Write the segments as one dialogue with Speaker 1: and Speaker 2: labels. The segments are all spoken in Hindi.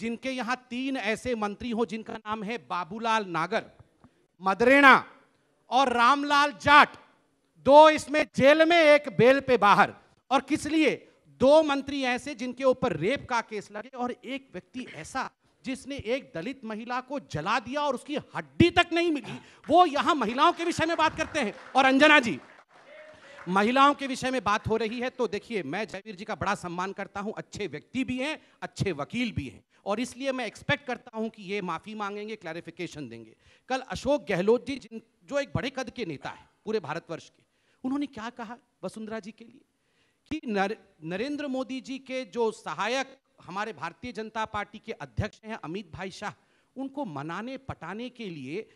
Speaker 1: जिनके यहां तीन ऐसे मंत्री हो जिनका नाम है बाबूलाल नागर मदरेना और रामलाल जाट दो इसमें जेल में एक बेल पे बाहर और किस लिए दो मंत्री ऐसे जिनके ऊपर रेप का केस लगे और एक व्यक्ति ऐसा जिसने एक दलित महिला को जला दिया और उसकी हड्डी तक नहीं मिली वो यहां महिलाओं के विषय में बात करते हैं और अंजना जी महिलाओं के विषय में बात हो रही है तो देखिए मैं जयवीर जी का बड़ा सम्मान करता हूं अच्छे व्यक्ति भी हैं अच्छे वकील भी हैं और इसलिए मैं एक्सपेक्ट करता हूं कि ये माफ़ी मांगेंगे क्लैरिफिकेशन देंगे कल अशोक गहलोत जी जिन जो एक बड़े कद के नेता है पूरे भारतवर्ष के उन्होंने क्या कहा वसुंधरा जी के लिए कि नर, नरेंद्र मोदी जी के जो सहायक हमारे भारतीय जनता पार्टी के अध्यक्ष हैं अमित भाई शाह उनको मनाने पटाने के लिए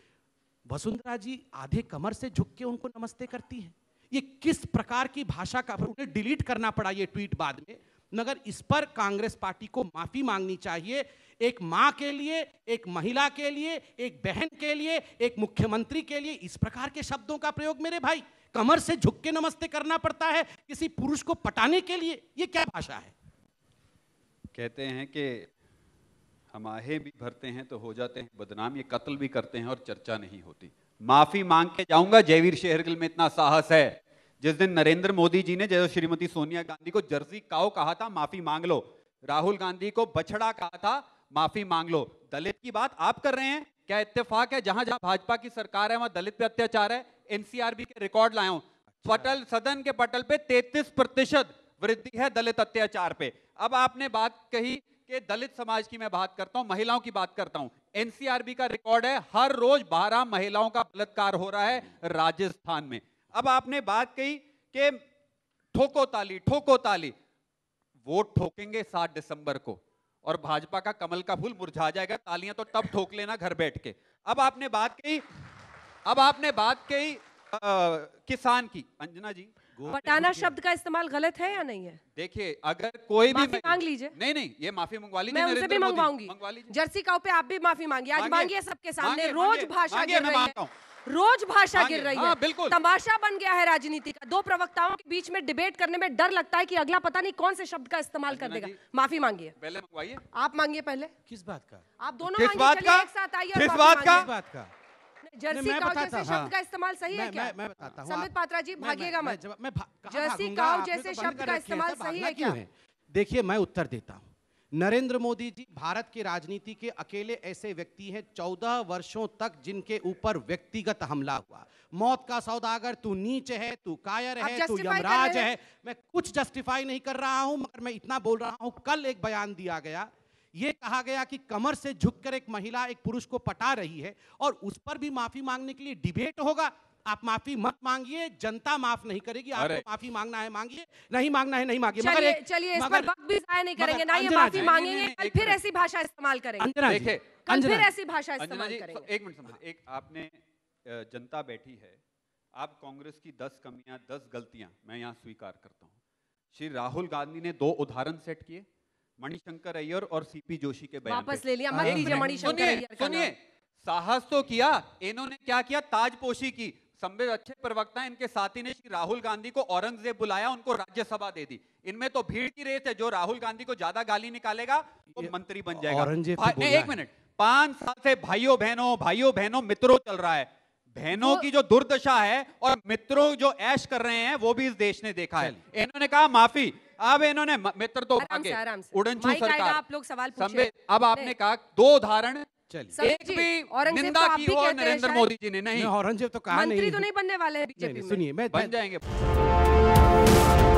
Speaker 1: वसुंधरा जी आधे कमर से झुक के उनको नमस्ते करती हैं ये किस प्रकार की भाषा का उन्हें डिलीट करना पड़ा ये ट्वीट बाद में मगर इस पर कांग्रेस पार्टी को माफी मांगनी चाहिए एक माँ के लिए एक महिला के लिए एक बहन के लिए एक मुख्यमंत्री के लिए इस प्रकार के शब्दों का प्रयोग मेरे भाई कमर से झुक के नमस्ते करना पड़ता है किसी पुरुष को पटाने के लिए ये क्या भाषा है
Speaker 2: कहते हैं कि हम आहे भी भरते हैं तो हो जाते हैं बदनाम ये कत्ल भी करते हैं और चर्चा नहीं होती माफी मांग के जाऊंगा जयवीर शेहरगिल में इतना साहस है जिस दिन नरेंद्र मोदी जी ने जब श्रीमती सोनिया गांधी को जर्सी काओ कहा था माफी मांग लो राहुल गांधी को बछड़ा कहा था माफी मांग लो दलित की बात आप कर रहे हैं क्या इत्तेफाक है जहां जहां भाजपा की सरकार है वहां दलित पे अत्याचार है एनसीआरबी के रिकॉर्ड लाए हूं पटल सदन के पटल पे 33 प्रतिशत वृद्धि है दलित अत्याचार पे अब आपने बात कही के दलित समाज की मैं बात करता हूं महिलाओं की बात करता हूं एनसीआरबी का रिकॉर्ड है हर रोज बारह महिलाओं का बलात्कार हो रहा है राजस्थान में अब आपने बात कही कि ठोको ताली ठोको ताली वोट ठोकेंगे सात दिसंबर को और भाजपा का कमल का फूल मुरझा जाएगा तालियां तो तब ठोक लेना घर बैठ के अब आपने बात कही अब आपने बात कही आ, किसान की अंजना जी पटाना शब्द का इस्तेमाल गलत है या नहीं है देखिए अगर कोई भी मांग लीजिए नहीं नहीं ये माफी मंगवा लीजिए मैं उनसे भी मंगवाऊंगी जर्सी काउ पे आप भी माफी मांगिए आज मांगिए सबके सामने रोज भाषा गिर रही है रोज भाषा गिर रही है बिल्कुल तमाशा बन गया है राजनीति का दो प्रवक्ताओं के बीच में डिबेट करने में डर लगता है कि अगला पता नहीं कौन से शब्द का इस्तेमाल कर देगा माफी मांगिए पहले मंगवाइए आप मांगिए पहले
Speaker 1: किस बात का आप दोनों एक साथ आइए किस बात का
Speaker 2: जर्सी जैसे हाँ। शब्द का इस्तेमाल सही है क्या मैं, बताता हूँ पात्रा जी मत जर्सी हाँ, जैसे तो शब्द का इस्तेमाल सही है क्या
Speaker 1: देखिए मैं उत्तर देता हूँ नरेंद्र मोदी जी भारत की राजनीति के अकेले ऐसे व्यक्ति हैं चौदह वर्षों तक जिनके ऊपर व्यक्तिगत हमला हुआ मौत का सौदागर तू नीच है तू कायर है तू यमराज है मैं कुछ जस्टिफाई नहीं कर रहा हूं मगर मैं इतना बोल रहा हूं कल एक बयान दिया गया ये कहा गया कि कमर से झुककर एक महिला एक पुरुष को पटा रही है और उस पर भी माफी मांगने के लिए डिबेट होगा आप माफी मत मांगिए जनता माफ नहीं करेगी आपको माफी मांगना है मांगिए
Speaker 2: नहीं मांगना है नहीं मांगिए मगर चलिए इस पर वक्त भी जाया नहीं करेंगे ना ये माफी मांगेंगे कल फिर ऐसी भाषा इस्तेमाल करेंगे देखिए कल फिर ऐसी भाषा इस्तेमाल करेंगे एक मिनट एक आपने जनता बैठी है आप कांग्रेस की दस कमियां दस गलतियां मैं यहाँ स्वीकार करता हूँ श्री राहुल गांधी ने दो उदाहरण सेट किए मणिशंकर अय्यर और सीपी जोशी के बयान वापस ले लिया मत लीजिए मणिशंकर अय्यर सुनिए साहस तो किया इन्होंने क्या किया ताजपोशी की संबित अच्छे प्रवक्ता इनके साथी ने श्री राहुल गांधी को औरंगजेब बुलाया उनको राज्यसभा दे दी इनमें तो भीड़ की रेस है जो राहुल गांधी को ज्यादा गाली निकालेगा वो तो मंत्री बन जाएगा औरंगजेब एक मिनट पांच साल से भाइयों बहनों भाइयों बहनों मित्रों चल रहा है बहनों की जो दुर्दशा है और मित्रों जो ऐश कर रहे हैं वो भी इस देश ने देखा है इन्होंने कहा माफी अब इन्होंने मित्र तो भागे उड़नछू सरकार आप लोग सवाल पूछे अब आपने कहा दो उदाहरण एक भी निंदा तो की हो नरेंद्र मोदी जी ने नहीं औरंगजेब तो कहा मंत्री तो नहीं बनने वाले बीजेपी सुनिए बन जाएंगे